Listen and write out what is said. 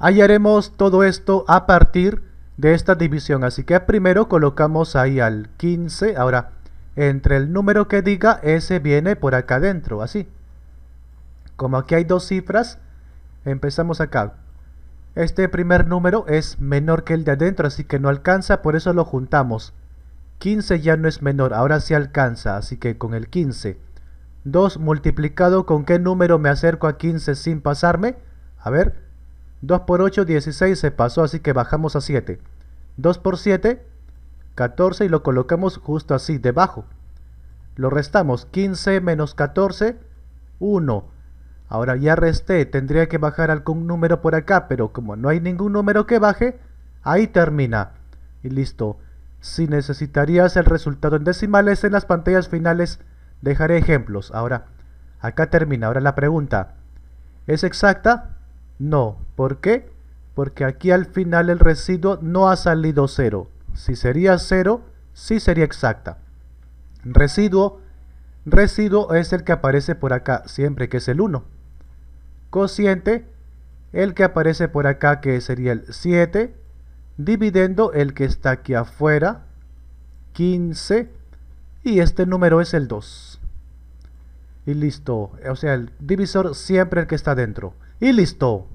hallaremos todo esto a partir de esta división. Así que primero colocamos ahí al 15. Ahora, entre el número que diga, ese viene por acá adentro, así. Como aquí hay dos cifras, empezamos acá. Este primer número es menor que el de adentro, así que no alcanza, por eso lo juntamos. 15 ya no es menor, ahora sí alcanza, así que con el 15. 2 multiplicado con qué número me acerco a 15 sin pasarme. A ver, 2 por 8, 16 se pasó, así que bajamos a 7. 2 por 7, 14 y lo colocamos justo así, debajo. Lo restamos, 15 menos 14, 1. Ahora ya resté, tendría que bajar algún número por acá, pero como no hay ningún número que baje, ahí termina. Y listo. Si necesitarías el resultado en decimales, en las pantallas finales dejaré ejemplos. Ahora, acá termina. Ahora la pregunta, ¿es exacta? No, ¿por qué? Porque aquí al final el residuo no ha salido cero. Si sería cero, sí sería exacta. Residuo, residuo es el que aparece por acá, siempre que es el 1. Cociente, el que aparece por acá que sería el 7. Dividendo, el que está aquí afuera, 15. Y este número es el 2. Y listo, o sea, el divisor siempre el que está dentro. Y listo.